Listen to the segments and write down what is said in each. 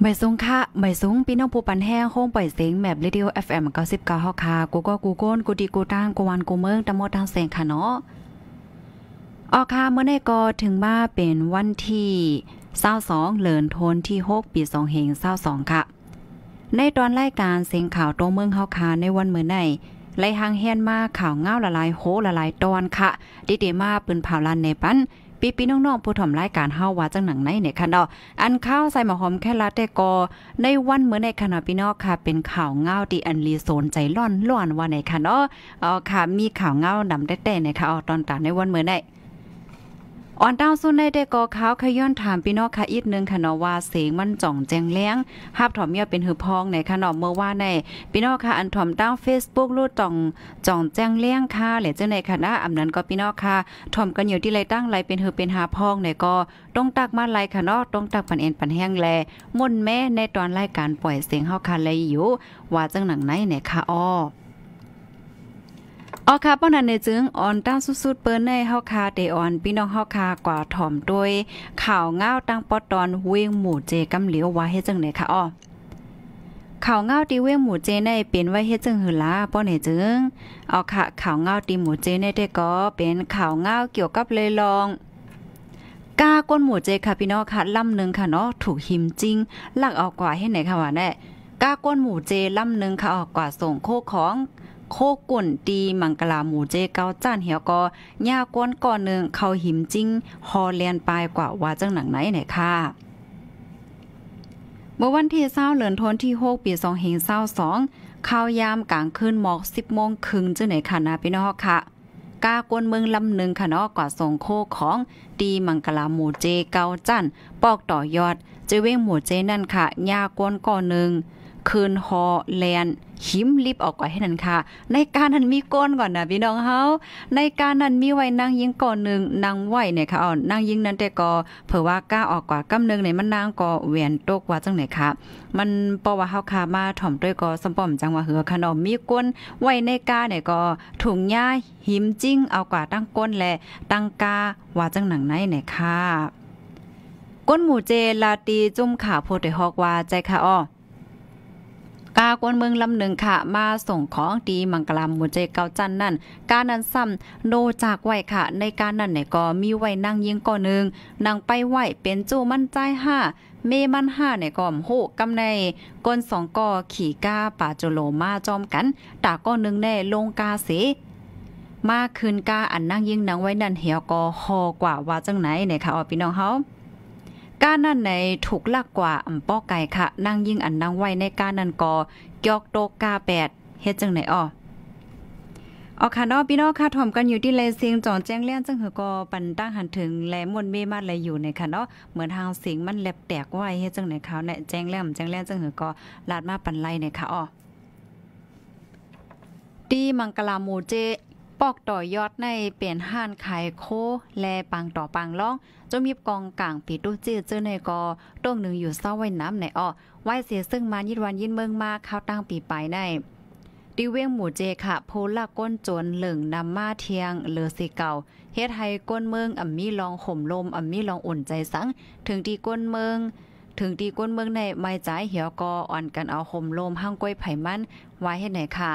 ไม่สูงค่ะไม่สูงพี่น้องผู้ปันแห้งห้องปล่อยเสียงแมบเรดิโอเอฟเอ็มเก้าสิบเก้าฮอกคา กูก็กูโก้นกูดีกูตั้งกูวันกูเมืองตะมดทางเสียงค่ะเนาะ ออกค่ะเมื่อในก็ถึงมาเป็นวันที่เศร้าสองเลินโทนที่หกปีสองเฮงเศร้าสองค่ะ ในตอนรายการเสียงข่าวโตเมืองฮฮาคาในวันเมื่อในไล่หางเฮียนมาข่าวเงาละลายโหละลายตอนค่ะ ดิเดมาปืนเผาลันในปั้นปีปีน้องๆผู้ถมรายการเฮาว่าจังหนังไหนเนี่ยค่ะเนาะอันข้าวใส่หมอหอมแค่ละแต่กอในวันเมื่อในคณะพี่น้องค่ะ เป็นข่าวเงาดีอันรีโซนใจร้อนล้วนว่าในค่ะเนาะอ๋อค่ะ มีข่าวเงาดำแต่ๆในค่ะออตอนตาในวันเมื่อในอ่อนดาวสุนในได้ก่อขาวขย้อนถามพี่น้องค่ะอีกนึงค่ะนาว่าเสียงมันจ่องแจงแล้งภาพถอมเมียเป็นหือพองในค่ะนาเมื่อว่าในพี่น้องค่ะอันถอมดาวเฟซบุ๊กลูดจ่องจ่องแจงแล้งค่ะและเจ้าในคณะอำนั้นก็พี่น้องค่ะ ถอมกันอยู่ที่ไรตั้งไรเป็นหือเป็นหาพองในก็ต้องตักมาไรค่ะนาต้องตักปันเอ็นปันแห้งแลม่นแม่ในตอนรายการปล่อยเสียงเฮาคาเลยอยู่ว่าจังหนังไหนในข่ค่ะอ้ออ๋อค่ะ ป้อนันในจึงออนตั้งสุด ๆ เปิ้นในเฮาคาเตอ่อน พี่น้องเฮาคากว่าถ่อมด้วยข่าวง้าวตั้งปอตอนเวงหมู่เจกำเหลียวว่าเฮ็ดจังได๋ค่ะอ้อข่าวเงาตีเว้หมูเจในเป็นไว้เฮ็ดจึงหือลาป้อไหนจึงเอาค่ะข่าวเงาตีหมูเจในได้ก็เป็นข่าวเงาเกี่ยวกับเลยลองกาก้นหมูเจค่ะพี่น้องค่ะลำหนึ่งค่ะเนาะถูกหิมจริงลักเอากว่าให้ไหนค่ะว่าแน่กาก้นหมูเจลำหนึ่งค่ะออกกว่าส่งโคของโคกุ่นตีมังกลาหมูเจเกาจ้านเหี่ยวก็ยากวนก่อนหนึ่งเขาหิมจิ้งฮอเลียนปลายกว่าว่าจังหนังไหนไหนค่ะ เมื่อวันที่เศร้าเหลือนทนที่6ปี2เฮงเศร้าสองข้าวยามกลางคืนหมอก10โมงครึ่งจ้าไหนค่ะนะพี่น้องค่ะกากวนเมืองลำหนึ่งค่ะนอกกว่าส่งโคของตีมังกลาหมูเจเกาจัน ปอกต่อยอดเจเวงหมูเจนั่นค่ะยากวนก่อนหนึ่งคืนฮอแลนหิมลิบออกก่อนให้นั่นค่ะ ในการนั้นมีก้นก่อนนะพี่น้องเฮาในการนั้นมีไว้นางยิงก่อนหนึ่งนางไหวเนี่ยค่ะอ๋อนางยิงนั้นแต่ก็เผื่อว่ากล้าออกกว่ากำนึงในมันนางก็เวียนตกว่าจังไหนค่ะมันปอว่าเฮาค่ะมาถ่อมด้วยก็สมปอมจังว่าเหือ ขนมมีก้นไว้ในกาเนี่ยก็ถุงย่าหิมจิ้งเอากว่าตั้งก้นและตั้งกาว่าจังหนังไหนเนี่ยค่ะ ก้นหมูเจลาตีจุ่มขาโพดหอกว่าใจค่ะอ๋อกากวนเมืองลำหนึ่งค่ะ มาส่งของดีมังกลามุุเจเกาจันนั่นการนั้นซ้ำโนจากไหวค่ะ ในการนั้นเนี่ยก็มีไหวนั่งยิงก่อนหนึ่งนั่งไปไหวเป็นจู้มั่นใจห้าเมมันห้าเนี่ยก่อมโหกำในก้นสองกอขี่ก้าป่าจโลมาจอมกัน ตาก้อนหนึ่งแน่ลงกาเส มาคืนกาอันนั่งยิงนังไว้นั่นเหี่ยวกอหอกว่าว่าจังไหนเนี่ยค่ะออพี่น้องเขาก้านั่นในถูกลากกว่าอ่ำป้อไก่ค่ะนั่งยิ่งอันนั่งไว้ในก้านั่นกอเกียกโตกาแปดเฮ็ดจังไหนอ้อออค่ะนอพี่น้อค่ะถ่อมกันอยู่ที่เลเซียงจอนแจ้งเลี่ยนจังหือกอปันตั้งหันถึงแลมวนเมมาเลยอยู่ในค่ะเนาะเหมือนทางเสียงมันแลบแตกไว้เฮ้จังไหนเขาเนี่ยแจ้งเลี่มแจ้งเลี่นจังหือกอลาดมาปันไล่เนี่ยค่ะอ๋อทีมังกลาโมเจปอกต่อยอดในเปลี่ยนห้านขายโค และปังต่อปังล่องจมีกองกลางปีตู้จืดอเจอในกอตรงหนึ่งอยู่เศร้าไว้น้ำในอ้อไว้เสียซึ่งมายิดวันยินเมืองมาเข้าตั้งปีไปในดิเวียงหมู่เจค่ะโพลาก้นจนเหลืองนำมาเทียงเลือสีเก่า เฮ็ดไห้ก้นเมืองอ่มมีลองข่มลมอ่มมีลองอุ่นใจสังถึงดีก้นเมือง ถึงดีก้นเมืองในไม่ใจเหี่ยวกออ่อนกันเอาข่มลมห้างกล้วยไผ่มันไว้ให้ไหนค่ะ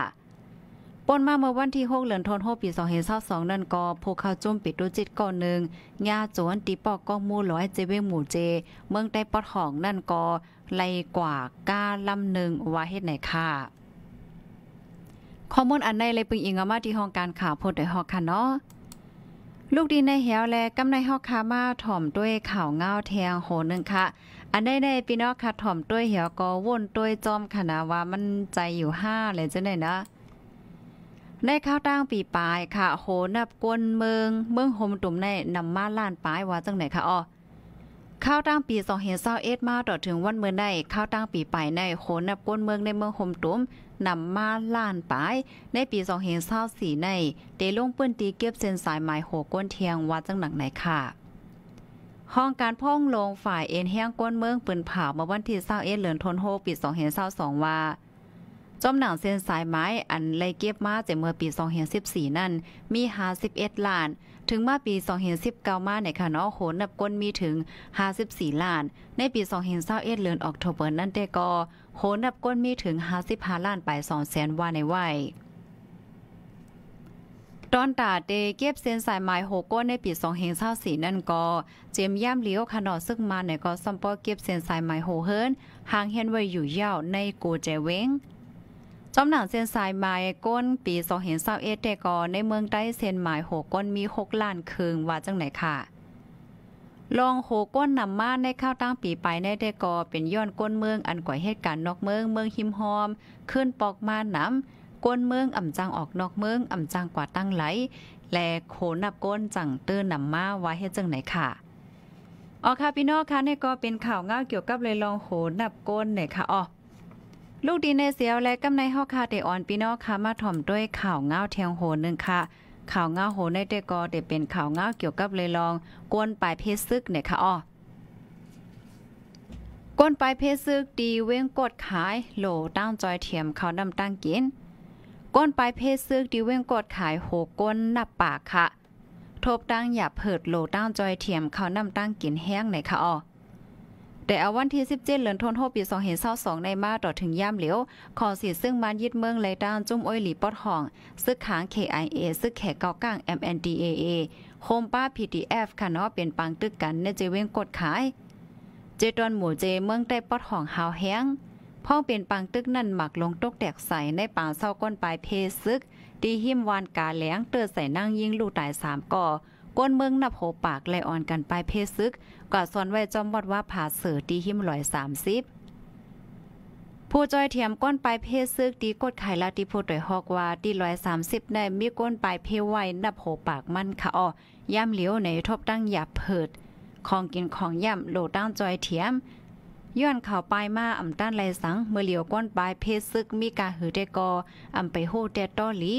ปนมาเมื่อวันที่ 6เหลือนทนโฮปี2022นั่นก็ผู้เข้าจุ่มปิดดูจิตก่อนหนึ่งญาโจนตีปอกก้องมูล้อยเจเวหมู่เจ เมืองได้ปอดห้องนั่นก็ไลกว่าก้าลำหนึ่งว่าเฮ็ดไหนค่ะข้อมูลอันในเลยปึงอิงมาที่ห้องการข่าวโพดไอ้ฮอกค่ะเนาะ ลูกดีในเหวแลกำในฮอกคามาถ่อมด้วยข่าวเงาแทงโหนึงค่ะ อันในในดพี่น้องค่ะถ่อมด้วยเหี่ยวก็ว่นด้วยจอมขนาว่ามันใจอยู่ห้าเลยจังได๋นะในข้าวตั้งปีปลายค่ะ โหนับกวนเมือง เมืองโฮมตุ่มในนำมาล้านปลายว่าจังไหนค่ะอ๋อข้าวตั้งปีสองเห็นเศร้าเอ็ดมาต่อถึงวันเมื่อได้ข้าวตั้งปีปลายในโหนับกวนเมืองในเมืองโฮมตุ่มนำมาล้านปลาย ในปีสองเห็นเศร้าสี่ใน เตลงปื้นตีเก็บเส้นสายหมายโหก้นเทียงว่าจังหนังไหนค่ะ ห้องการพ่องลงฝ่ายเอ็นแห้งก้นเมืองปืนเผาเมื่อวันที่เศร้าเอ็ดเหลือนทนโฮปีสองเห็นเศร้าสองว่าจมหนังเส้นสายไม้อันไล่เก็บมาจากเมื่อปี2014นั่นมี51ล้าน ถึงมาปี2019มาในค่ะเนาะโหนับก้นมีถึง 54ล้าน ในปี2021เดือนออกตุเบิร์นั่นได้ก็โหนับก้นมีถึง55ล้านไป2แสนว่าในวัยตอนตาเดเก็บเส้นสายไม้โหก้นในปี2เฮงเสีนั่นก็เจมย่ำเลี้ยวขนอซึ่งมาในก็ซัมปอเก็บเส้นสายไม้โหเฮิรนห่างเฮียนไว้อยู่ยาวในโกเจเวงจอมหนังเซียนสายไม้ก้นปีสองเห็นเศร้าเอแตกอในเมืองใต้เซียนหมายหกก้นมีหกล้านคืงว่าจังไหนค่ะ ลองโหก้นนำมาในข้าวตั้งปีไปในเดกอเป็นย้อนก้นเมืองอันก่อยเหตุการณ์นอกเมือง เมืองหิมหอม ขึ้นปอกมาน้ำก้นเมืองอ่ำจังออกนอกเมืองอ่ำจังกว่าตั้งไหลและโขนับก้น จังเตื้อนำมาไว้เห้จังไหนค่ะอ๋อค่ะพี่น้องค่ะนี่ก็เป็นข่าวเงาเกี่ยวกับเลยลองโหนับก้นเนี่ยค่ะอ๋อลูกดีในเสียว และกำในฮอคาเดออนพี่น้องค่ะมาถ่อมด้วยข่าวเงาเทียงโหนึงค่ะข่าวเงาโหในเตกอเดเป็นข่าวเงาเกี่ยวกับเลยลอง กวนปลายเพชรซึกเนี่ยค่ะอ้อกวนปลายเพชรซึก ดีเว้งกดขายโหลตั้งจอยเทียมเขาดำตั้งกิน ก้นปลายเพชรซึกดีเว้งกดขายโหก้นหน้าปากค่ะ ทบตั้งอย่าเผิดโหลตั้งจอยเทียมเขานำตั้งกินแห้งเนี่ยค่ะอ้อแต่เอาวันที่ 17เดือนธันวาคมปีาสอ2ในมาต่อถึงย่ามเหลียว ขอสีซึ่งมันยึดเมืองไรด้านจุ้มอ้อยหลีปอดห่อง ซึกขาง KIA ซึกแขกเกาก้าง MNDAA โฮมป้า PDF ค่ะเนาะเป็นปังตึกกันในเจเวงกดขาย เจตอนหมู่เจเมืองใต้ปอดห่องหาวแห้งพ่องเป็นปังตึกนั่นหมักลงตกแตกใสในป่าเศร้าก้นปลายเพซึกตีหิมวานกาแหลงเตือใส่นั่งยิงลูกตายสามก่อก้นเมืองนับโหปากไลออนกันไปเพศซึกกว่าสอนไว้จอมวัดว่าผาเสือตีหิมลอยสามสิบผู้จอยเทียมก้นปลายเพศซึกตีกดไข่ละตีผู้ต่อยฮอกว่าตีลอยสามสิบในมีก้นปลายเพไว้นับโหปากมั่นค่ะอ้อย่ำเหลียวในทบตั้งหยับเผิดของกินของย่ำโหลดตั้งจอยเทียมย้อนข่าวปลายมาอ่ำต้านไรสังเมื่อเหลียวก้อนปลายเพศซึกมีกาหือไจกออ่ำไปโหแต่ต้อหลี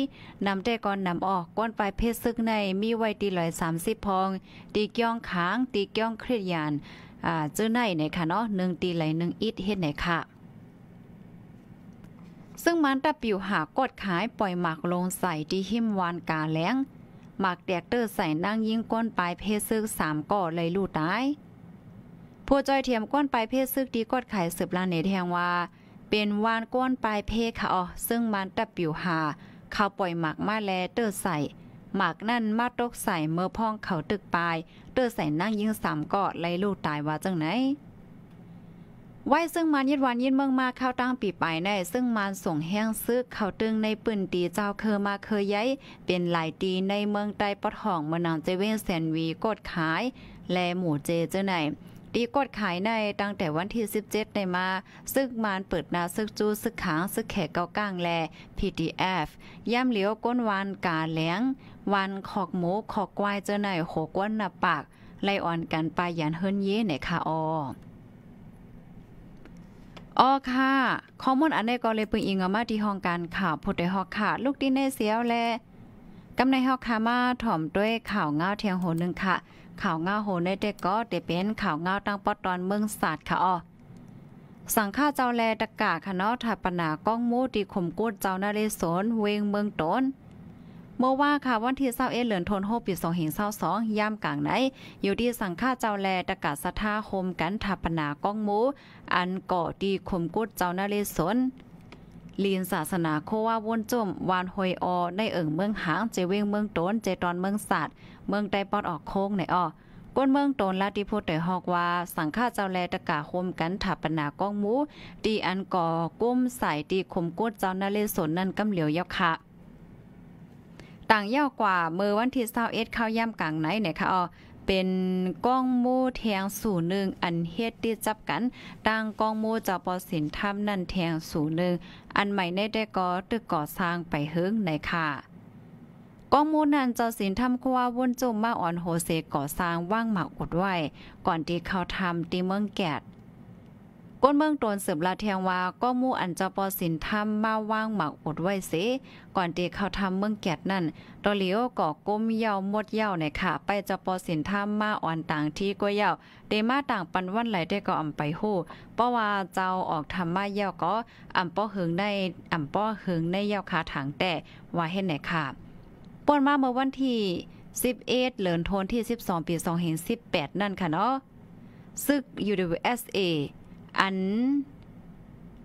นำแต่ก่อนนำออกก้อนปลายเพศซึกในมีไว้ตีลอยสามสิบพองตีก้องค้างตีก้องเครียดยานอ่าเจ้อในไหนค่ะเนาะหนึ่งตีไหลหนึ่งอิดเฮ็ดไหนค่ะ ซึ่งมันตะปิวหากดขายปล่อยหมากลงใส่ที่หิมวานกาแหลงหมากแดกเตอร์ใส่นั่งยิงก้นปลายเพศซึกสามก่อเลยลู่ตายผู้จอยเทียมก้นปลายเพศซึกดีกดขายสืบลาเนแทงว่า เป็นวานก้นปลายเพศค่ะอ๋อซึ่งมันตับยู่หา เขาปล่อยหมักมาแลเตอร์ใส่หมากนั่นมาตกใส่เมื่อพ่องเขาตึกปลายเตอร์ใส่นั่งยิงสามกะไล่ลูกตายว่าจังไหน ไว้ซึ่งมันยิดวันยิดเมืองมาเข้าตั้งปีไปในซึ่งมันส่งแห้งซึกเข้าตึงในปืนตีเจ้าเคอมาเคยย้ายเป็นหลายตีในเมืองใต้ปะทองเมืองนางเจเวนแซนวีกดขาย และหมู่เจเจ้าไหนดีกดขายในตั้งแต่วันที่17ในมา ซึ่งมานเปิดนาซึกจูซึกขางซึกแขกเกาก้างแล PDF ย่ำเหลียวก้นวันกาแหลงวันขอกหมูขอกควายเจอในหขกวันนาปาก ไลอ่อนกันไปยันเฮิรนเย่ในคาออออค่ะ ข้อมูลอันนดก็เลยปึงอิงมาที่ห้องการข่าวผู้ใดฮอกค่ะ ลูกดินในเสียวแลกำในฮอกคามาถ่อมด้วยข่าวเงาเทียงโหนึงค่ะข่าวเงาโหในเด็กก็เดเป็นข่าวเงาตั้งปอตอนเมืองศาสตร์ค่ะอ๋อสังฆาเจ้าแลตะกาคณะเนาะถาปนาก้องมูดีข่มกูดเจ้านาเรศนเวงเมืองตนเมื่อว่าค่ะวันที่เศร้าเอเหลือนทนโฮปีสองหิงเศร้าสองย่ามกลางไหนอยู่ที่สังฆาเจ้าแลตะกาสทธาโฮมกันถาปนาก้องมูอันก่อดีข่มกูดเจ้านาเรศนลีนศาสนาโคว่าวนจุ่มวานหอยอในเอิ่งเมืองหางเจเวงเมืองตนเจตอนเมืองสัตว์เมืองใต้ปอดออกโค้งในอ้อก้นเมืองตนลาตีโพเตฮอกว่าสังฆาเจ้าแลตะกาคมกันถับปนากองมูดีอันก่อกุ้มใส่ดีคมกดเจ้านาเลสนนั่นกำเหลียวยับค่ะต่างยาวกว่าเมื่อวันที่เ21เข้า ย่ำกลางไหนเนี่ยค่ะอ๋อเป็นก้องโมแทงสู่หนึ่ง อันเฮ็ดที่จับกันตั้งก้องโมจปอสินทำ นั่นแทงสู่หนึ่งอันใหม่ได้ได้ก่อตึกก่อสร้างไปเฮิงในค่ะก้องมูนันเจ้าศิลทำคว้าวุ่นจุ่มมาอ่อนโฮเซก่อสร้างว่างหมากอุดไว้ก่อนที่เขาทำตีเมืองแกดก้นเมืองตนสืบลาเทียงว่าก็มูอันเจ้าปอสินทำมาว่างหมักอดไว้เสก่อนที่เขาทำเมืองแกดนั่นตอเลียวก่อก้มเยาวมดเยาวในค่ะไปเจ้าปอสินทำมาอ่อนต่างที่ก็เยาวเดมาต่างปันวันไหลได้ก็อ่ำไปหู้เพราะว่าเจ้าออกทำมาเยาวก็อ่ำป้อหึงในอ่ำป้อหึงในเยาวขาถังแต่ว่าเห็นไหนค่ะป่นมาเมื่อวันที่11เหลือนโทนที่ 12 ปี2 0 1 8 นั่นค่ะเนาะ ซึก u ส s a อัน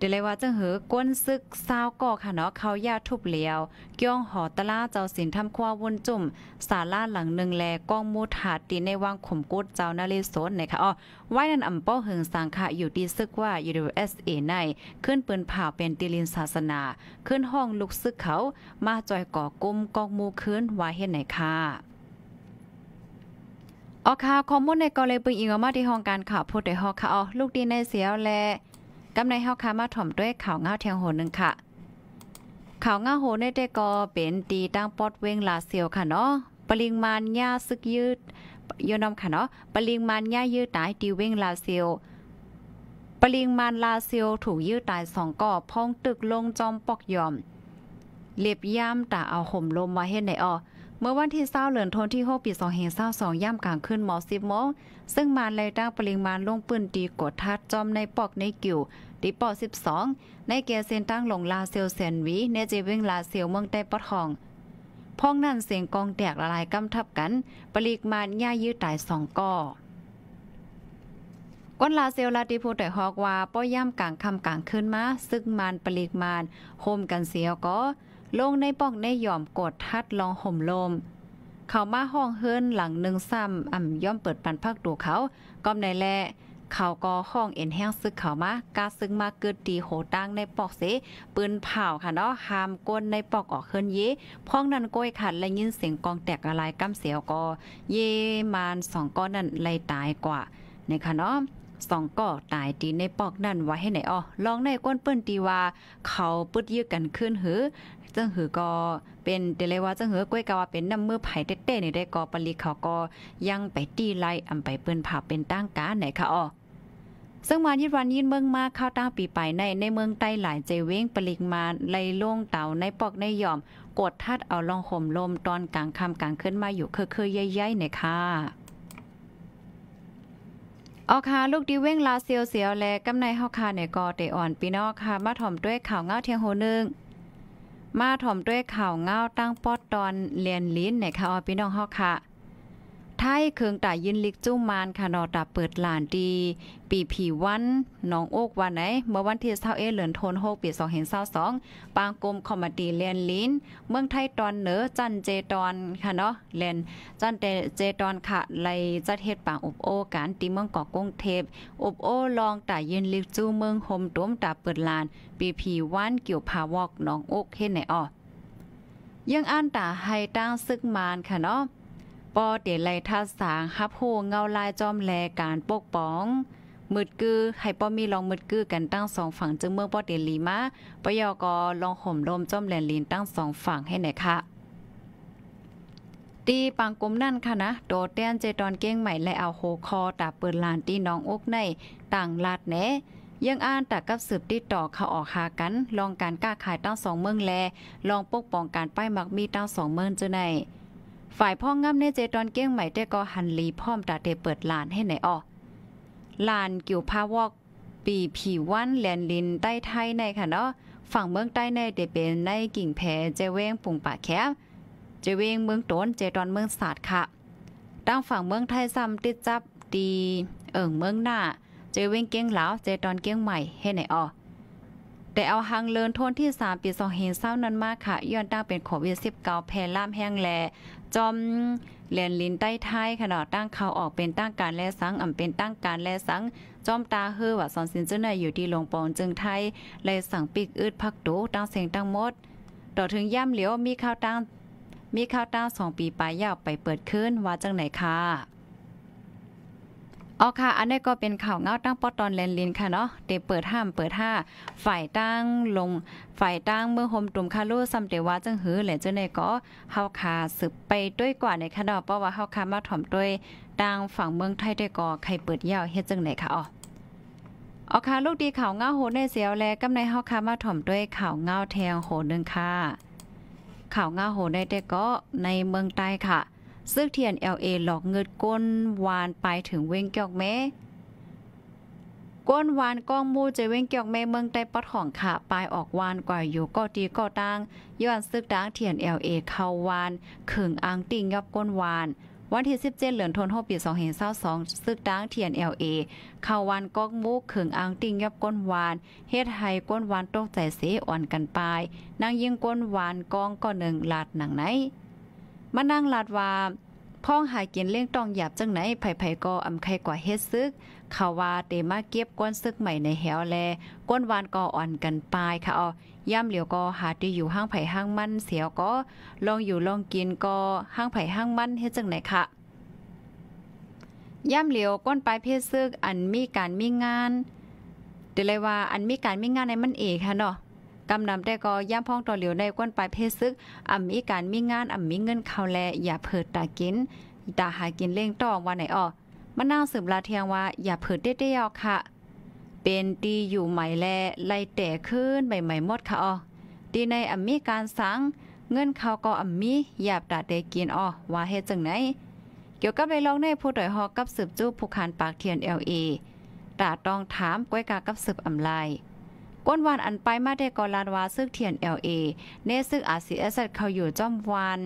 เดี๋ยวเลยว่าจังเหือก้นซึกซาวก่อค่ะเนาะเขาย่าทุบเหลียวเกี้ยงหอตะล่าเจ้าสินทำควาวนจุ่มสาล่าหลังหนึ่งแล ก้องมูถาตีในวังข่มกุดเจ้านาเลสนนะคะอ๋อไว้นั่นอำเป้าเหิงสังขะอยู่ดีซึกว่า USA ใน ขึ้นปืนผ่าเป็นตีลินศาสนา ขึ้นห้องลุกซึกเขา มาจอยก่อกุมกองมูคืนว่าเฮ็ดไหนค่ะออค่ะข้อมูลในกรณีปืนอิงออกมาที่ห้องการข่าวพูดได้ฮอกค่ะอ๋อลูกดีในเสียวและกำในเฮาคามาถ่อมด้วยข่าวเงาเทียงโหนึงค่ะ ข่าวเงาโหในได้ก็เป็นตีตั้งปอดเวงลาเซียวค่ะเนาะปริมาณหญ้าซึกยืดยอนอมค่ะเนาะปริมาณหญ้ายืดตายตีเวงลาเซียวปริงมานลาเซียวถูกยืดตายสองก่อพองตึกลงจอมปอกยอมเล็บย่ามตาเอาห่มลมมาเฮ็ดในออเมื่อวันที่เศร้าเหลือนทนที่หกปีสองเฮเศร้าสองย่ำกลางขึ้นหมอสิบโมงซึ่งมานเลยตั้งปริงมานลงปืนตีกดทัดจอมในปอกในกิ่วดิปอ12 ในเกียเซนตั้งหลงลาเซลเซนวีเนเจวิ่งลาเซลเมืองใต้ปอทองพ้องนั่นเสียงกองแตกละลายกำทับกัน ปลีกมาย่ายืดตายสองก่อก้นลาเซลลาติโพแต่ฮอกว่าป้อย่ำกลางคำกลางขึ้นมา ซึ่งมานปลีกมานโฮมกันเสียวก็ลงในป้องในหย่อมกดทัดลองห่มลม เขามาห้องเฮิรนหลังหนึ่งซ้ำอ่ำย่อมเปิดปันพักดูเขาก้มในแลเขาก็ห้องเอ็นแห้งซึกเขามา กาซึ่งมาเกิดตีโหตั้งในปอกเสปืนเผาค่ะเนาะหามก้นในปอกออกเคลื่อนเยพ้องนั้นก้อยขัด และยินเสียงกองแตกอะไรกำเสียวก็เยมานสองก้อนนั้นเลยตายกว่า ในค่ะเนาะสองก่อตายตีในปอกนั่นไว้ให้ไหนอ๋อลองในก้นเปิ้นตีว่า เขาปึดยื้อกันขึ้นหือจังหือก็เป็นเดเลยว่าจังหือกล้วยกาว่าเป็นน้ำมือไผ่เต้ๆนี่ได้กอปลีเขาก็ ยังไปตีไล่อำไปเปิ้นผ่าเป็นตั้งการไหนคะอ๋อซึ่งมายิดวันยินเมืองมาเข้าตั้งปีไปในในเมืองใต้หลายเจเว้งปลิกมาไล่ล่งเต่าในปอกในหย่อมกดทัดเอาลองห่มลมตอนกลางคำกลางขึ้นมาอยู่เคยๆใหญ่ๆเนี่ยค่ะอาค่ะลูกดีเว้งลาเซียวเสียวแลกำในฮอคาใเนี่ยกอเตอ่อนปีนอกค่ะมาถ่อมด้วยข่าวเงาเทียงโหนึงมาถ่อมด้วยข่าวเงาตั้งปอดตอนเรียนลิ้นเนี่ยค่ะออปี่นอกฮาค่ะไทยเคืองตายินลิกจุ้มมานค่ะนอดับเปิดหลานดี ปีผีวันน้องโอกวันไหน เมื่อวันที่เศร้าเอเหลือนโทนโฮกปีสองเห็นเศร้าสองปางกลมคอมดีเลียนลิ้นเมืองไทยตอนเหนือจันเจตอนค่ะเนาะเลนจันเจตอนค่ะไลจัดเฮ็ดปางอบโอการตีเมืองเกาะกงเทพอบโอลองตายินลิกจู้เมืองโฮมตุ้มตาเปิดหลาน ปีผีวันเกี่ยวพาวอกน้องโอกเฮ็ดไหนอ้อยังอ่านตาให้ตั้งซึกมานค่ะเนาะปอเดลัยท่าสาง ฮับหูเงาลายจอมแลการปกป้องมืดกือให้ป้อมีลองมืดกือกันตั้งสองฝั่งจึงเมืองป้อเดลีมาปยอกอลองห่มลมจอมแหลนลีนตั้งสองฝั่งให้ไหนคะตีปังกลมนั่นค่ะนะโดดแดนเจตอนเก้งใหม่และเอาโฮคอตาเปิดลานตีน้องอกในต่างลาดแหนยังอ่านตักกับสืบติดต่อเขาออกหากันลองการกล้าขายตั้งสองเมืองแลลองปกป้องการป้ายมักมีตั้งสองเมืองเจ้าในฝ่ายพ่องงาในเจตอนเก้งใหม่ได้ก็หันลีพ่อมตาเตเปิดลานให้ไหนออลานกิ่วพาวอกปีผีวันแลนลินใต้ไทยในค่ะเนาะฝั่งเมืองใต้ในเดเป็นในกิ่งแพเจเวงปุ่งป่าแคบเจเวงเมืองต้นเจตอนเมืองศาสตร์ค่ะดั้งฝั่งเมืองไทยซ้ำติดจับดี เอิ่งเมืองหน้าเจเวงเก้งหลาวเจตอนเก้งใหม่ให้ไหนออแต่เอาหังเลินทนที่3ปี2เฮนเศร้านั้นมากค่ะย้อนตั้งเป็นโควิด19แพร่ล่ามแห้งแลจอมเลนลิ้นใต้ไทยขนาดตั้งเขาออกเป็นตั้งการแลสังอ่ำเป็นตั้งการแลสังจอมตาเฮือว่าสอนสินเจ้าในอยู่ที่หลวงปองจึงไทยเลยสั่งปีกอืดพักโตตั้งเสียงตั้งมด ต่อถึงย่ำเหลียวมีข้าวตั้งมีข้าวตั้งสองปีปลายยาวไปเปิดขึ้นว่าจังไหนค่ะอ๋อค่ะ อันนี้ก็เป็นข่าวเงาตั้งปอตอนแลนลินค่ะเนาะเตเปิดห้ามเปิดห้าฝ่ายตั้งลงฝ่ายตั้งเมื่อโฮมตุ่มคาลูซัมเดว่าจังหือแหล่เจ้าในก็เฮาคาสืบไปด้วยกว่าในคณะเพราะว่าเฮาคามาถ่อมด้วยดังฝั่งเมืองไทยได้ก่อใครเปิดยาวเฮ็ดจังไหนค่ะอ๋อเอาค่ะ ลูกดีข่าวเงาโหในเสียวแลกำในเฮาคามาถ่อมด้วยข่าวเงาแทงโหนึงค่ะข่าวเงาโหในแต่ก็ในเมืองใต้ค่ะซึกเทียน LA หลอกเงิดก้นวานไปถึงเว้งเกียกแม่ก้นวานก้องมูจะเว้งเกียกแม่เมืองใต้ปัดของขาปลายออกวานกว่าอยู่ก็ดีก็ตั้งย้อนซึกดังเทียน LA เข้าวานขึงอังติงยับก้นวาน วันที่17เหลือนทนโฮปี2สองซึกดังเทียน LA เข้าวานก้องมูขึงอังติงยับก้นวาน เฮ็ดไห้ก้นวานตกใจเสอ่อนกันไปนางยิงก้นวานกองก็หนึ่งลาดหนังไหนมานั่งลาดว่าพ้องหากินเลี้ยงต้องหยาบจังไหนไผ่ไผ่ก็อำไข่กว่าเฮ็ดซึกเขาว่าเตมาเก็บก้นซึกใหม่ในแถวแล ก้นวานก็อ่อนกันปายค่ะเอาย่ำเหลียวก็หาที่อยู่ห้างไผ่ห้างมันเสียวก็ลองอยู่ลองกินก็ห้างไผ่ห้างมันเฮ็ดจังไหนค่ะย่ำเหลียวก้นปลายเพศซึกอันมีการมีงาน เดี๋ยวเลยว่าอันมีการมีงานในมันเอกค่ะเนาะกำนำได้ก็ย่ามพ้องต่อเหลียวในก้นปลายเพศซึกอ่ำมี การมีงานอ่ำมีเงินเข้าแล อย่าเผิดตากินตาหากินเล่งต้องว่าไหนออกมันนั่งสืบลาเทียงว่า อย่าเผิดเด้ๆออกค่ะ เป็นตีอยู่ใหม่แลไล่แต่ขึ้นใหม่ๆหมดค่ะออดีในอ่ำมีการสังเงินเขาก็อ่ำมีอย่าบตาเดกินออว่าเฮ็ดจังไหนเกี่ยวกับไปลองในผู้ต่อยหอกกับสืบจู้ผู้ขานปากเทียนเอลเอตาต้องถามก้อยกากับสืบอำไลก้นวานอันไป มาได้กอลานวาซึกเทียนเอลเอเนซึกอาซีเอสเขาอยู่จอมวาน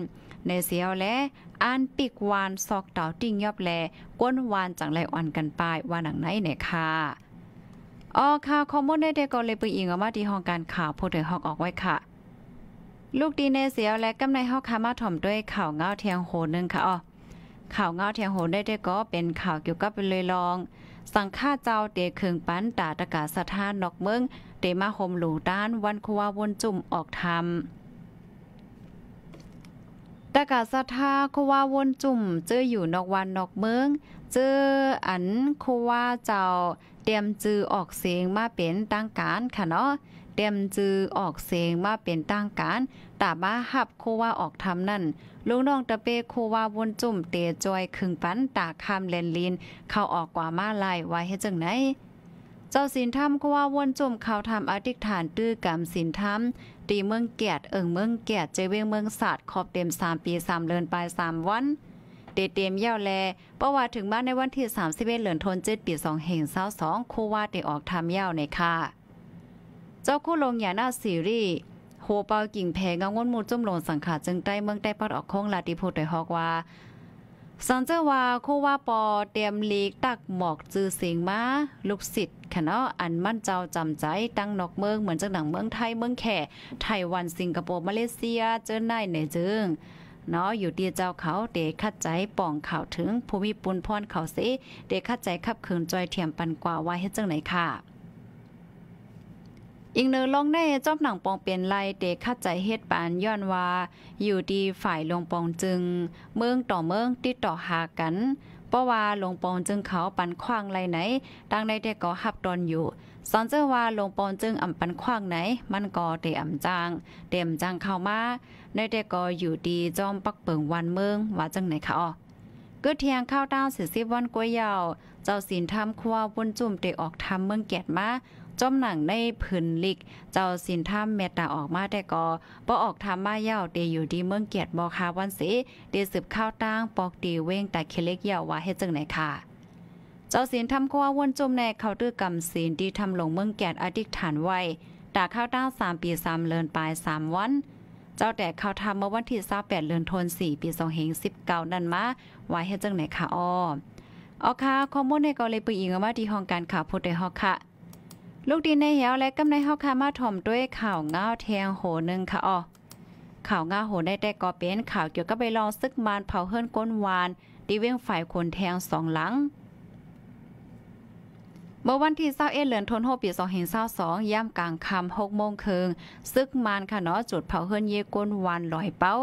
ในเซียวและอันปิกวานซอกเต่าติ่งยอบแลก้นวานจังไรอ่อนกันไปว่าหนังไหนเนี่ยค่ะอ๋อค่ะคอมมอได้ได้กลเลยปืนอิงออกมาที่ห้องการข่าวโพเดอร์ฮอกออกไว้ค่ะ ลูกดีในเซียวและกำในห้องคามาถ่อมด้วยข่าวเงาเทียงโหนึงค่ะอ๋อข่าวเงาเทียงโหนได้ได้ก็เป็นข่าวเกี่ยวกับเป็นเลยลอง สังฆาเจ้าเตยเคืองปั้นตาตะกาสะท้านนอกเมืองเตมาโฮมหลูด้านวันควาวนจุ่มออกทำตากาศทาควาวนจุ่มเจออยู่นอกวันนอกเมืองเจออันควาเจ้าเตรียมจือออกเสียงมาเป็นตั้งการค่ะเนาะเตรียมจือออกเสียงมาเป็นตั้งการตาบ้าหับโควาออกทำนั่นลุงน้องตะเปโควาวนจุ่มเตะจอยคึงปันตาคำเลนลินเข้าออกกว่ามาลายไว้ให้จังไหนเจ้าสินทรรก็ว่าวนจมข่าวทำอมอธิษฐานตื้อกรรมสินทรรตีเมืองเกียรติเอิงเมืองเกียรติเจเวงเมืองศาสตร์ขอบเต็ม 3 ปี 3เดือนปลาย 3 วัน เตเต็มเย่าแลประว่าถึงบ้านในวันที่31เดือนทนเจ็ดปี2แห่งสอง คู่ว่าได้ออกทำเย่าในค่ะ เจ้าคู่ลงอย่างน่าซีรีโฮเปากิ่งแพงงงนมูจุ่มลงสังขาจึงใต้เมืองใต้ปอดออกคงลาติโพดโดยฮอกว่าสอนเจ้าว่าโคว่าปอ เตรียมลีกตักหมอกจื้อเสียงมาลูกศิษย์คะนาอันมั่นเจ้าจำใจตั้งนอกเมืองเหมือนจังหนังเมืองไทยเมืองแขไต้หวัน สิงคโปร์ มาเลเซีย เจอหน่ายหนจึง เนาะ อยู่เตียเจ้าเขา เดคัดใจป่องข่าวถึงภูมิปุนพรเขาเสเดคัดใจ ขับเคืองจอยเทียมปันกว่าไว้ให้จังไหนค่ะอิงเนอลงในจอบหนังปองเป็นไลเด็กคัดใจเฮ็ดปานย้อนว่า อยู่ดีฝ่ายลงปองจึง เมืองต่อเมืองติดต่อหากัน เพราะว่าลงปองจึงเขาปันคว้างไรไหนดังในเด่ก็หับตอนอยู่สอนเจ้าว่าลงปอนจึงอ่ำปันขว้างไหน มันก็เตอ่ำจางเต็มจางเข้ามาในเด็กก็อยู่ดีจอมปักเปิงวันเมืองว่าจังไหนคะอ๋อก็เทียงข้าวต้าวสีสิบวันกวยยาวเจ้าศีลทำครัววนจุ่มเตะออกทำเมืองเกียดมาจมหนังในพื้นลิก เจ้าสินถ้ำเมตตาออกมาแต่ก่อปอออกทำมาเย่าเยอยู่ดีเมืองเกียรติบอคาวันสีเดียสืบข้าวตั้งปอกตีเว้งแต่เคเล็กเย่าว่าเฮ็ดจังไหนค่ะ เจ้าศีลทำข้อวนจมในเขาตื้อกำศีลที่ทำลงเมืองแก่อดิษฐานไว้ตาข้าวตั้งสามปีสามเลือนปลายสามวัน เจ้าแต่เขาทำเมื่อวันที่สาแปดเลือนทนสี่ปีสองเฮงสิบเก้านั่นมา ไว้ให้จังไหนค่ะอ้อออค่ะข้อมูลในกอเลยปีอิงมาที่ห้องการข่าวพุทธเดฮอกค่ะลูกดินในเหี่ยวและกำในเฮาคามาถ่อมด้วยข่าวง้าวแทงโหนึงค่ะอ๋อข่าวง้าวโหได้แต่ก็เป็นข่าวเกี่ยวกับไปลองซึกมานเผาเฮิรนก้นวานดีเว้งฝ่ายคนแทงสองหลังเมื่อวันที่เศร้าเอเหลือนทนโฮปีสองเห็นเศร้าสองย่ำกลางคำหกโมงคืนซึกมานค่ะเนาะจุดเผาเฮิรนเยก้นวานลอยเป้า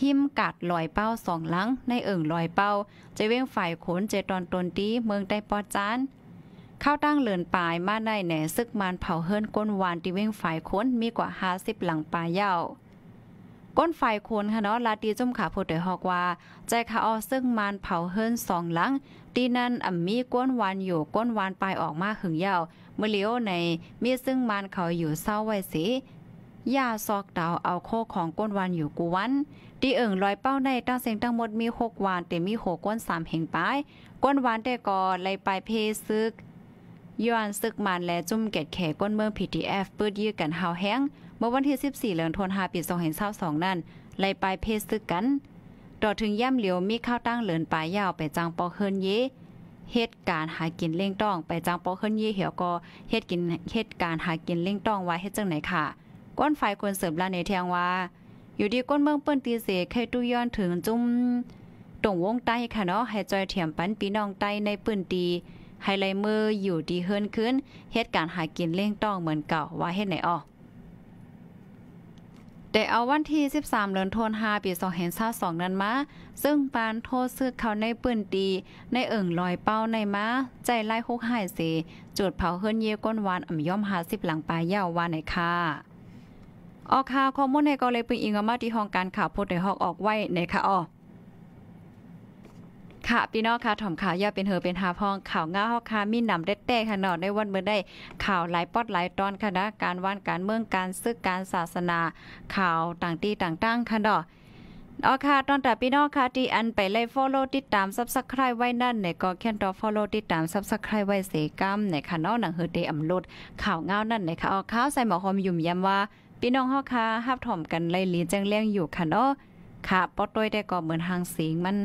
หิมกัดลอยเป้าสองหลัง ในเอิ่งลอยเป้าจะเว้งฝ่ายขนเจตอนตนตีเมืองได้ปอจานข้าตั้งเลินปลายมาในแหนซึกมันเผาเฮิรนก้นวานตีเว้งฝ่ายคนมีกว่าห้าสิบหลังปลายเยาก้นฝ่ายคนค่ะเนาะลาตีจุ่มขาผพ้เดอฮอกว่า ใจขาออซึ่งมันเผาเฮิรนสองหลังตีนั่นอ่ำมีก้นวานอยู่ก้นวานปลายออกมาหึงเยาวเมื่อเลี้ยวในมีซึ่งมันเขาอยู่เศร้าไว้สิยาซอกดาวเอาโคของก้นวานอยู่กูวันตีเอิงลอยเป้าในตั้งเสียงทั้งหมดมีหกวานแต่มีหกก้นสามแห่งปลาย ก้นวานแต่ก่อไลปลายเพซึกย้อนซึกมันและจุ่มเกตแขก้นเมือง PTF ปืดยื้อกันเฮาแห้งเมื่อวันที่ 14เลือนทวนหาปีปี2522นั้น ไล่ปลเพศซึกกันต่อถึงย่ำเหลียวมีข้าวตั้งเหลือนปลายยาวไปจังปอเฮินเยเหตุการหากินเล่งต้องไปจังปอเฮินเยเหี่ยวก็เหตุกินเหตุการหากินเล่งต้องไว้เฮ็ดจังไหนค่ะ ก้นไฟคนเสริมลาในเทียงว่า อยู่ดีก้นเมืองเปิ้นตีเสกให้ตู้ย้อนถึงจุ่มตรงวงใต้ค่ะเนาะให้จอยเถียมปันปีน้องใต้ในปืนตีให้ไลเมอร์อยู่ดีเฮิรนขึ้นเหตุการณ์หากินเลี่ยงต้องเหมือนเก่าว่าเหตุไหนอ้อ แต่เอาวันที่ 13เดือนธันวาคมปี2522นั้นมา ซึ่งปานโทษซื้อเขาในปืนตีในเอิ่งลอยเป้าในมาใจไล่คุกหายเสจุดเผา เฮือนเยก้นวานอ่ำย่อมหาสิบหลังปลายยาววานในค่าออกข่าวข้อมูลในกอเลยปืนอิงมาที่ห้องการข่าวโพดในหอกออกไว้ในค่ะอ้อค่ะพี่น้องค่ะถ่อมข่าวย่าเป็นเฮอเป็นหาพ้อง ข่าวง่าฮอกคามีนำเด็ดแต่ค่ะนาดในวันเมื่อได้ข่าวหลายปอดหลายตอน ค่ะนะ การว่านการเมืองการซึกการศาสนา ข่าวต่างตีต่าง ๆ ค่ะดนกอ๋อค่ะ ตอนแต่พี่น้องค่ะที่อันไปไล่ฟอลโล่ติดตามซับสไครต์ไว้นั่นเนี่ยก็แค่ต่อฟอลโล่ติดตามซับสไครต์ไว้เสกัมเนี่ยค่ะนางหนังเฮอเอำลดข่าวงานั่นเนี่ยค่ะอ๋อข่าวใส่หมอคอมยุ่มย้ำว่า พี่น้องฮอค่ะฮับถ่อมกันไล่ลีแจ้งเลี้ยงอยู่ค่ะเนาะค่ะปอดด้วยได้ก็เหมือนทางเสียงมัน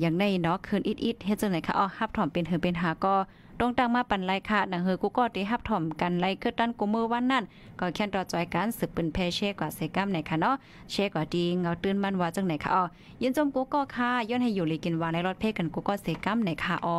อย่างในเนาะคืนอิดๆเฮ็ดจังไหนคะอ๋อฮับถอมเป็นเฮอเป็นหา ก็ต้องตั้งมาปันไลค่ะหนังเฮอกูก็ได้ฮับถอมกันไลคือตั้นกูมือวันนั้นก็แค่นรอจอยการสืบเป็นเพเช่กว่าเซกัมไหนค่ะเนาะเช่กว่าดีเงาตื่นมันว่าจังไหนค่ะอ๋อยินจมกูก็ค่ะย้อนให้อยู่เลยกินวานในรถเพ่กันกูก็เซกัมไหนค่ะอ๋อ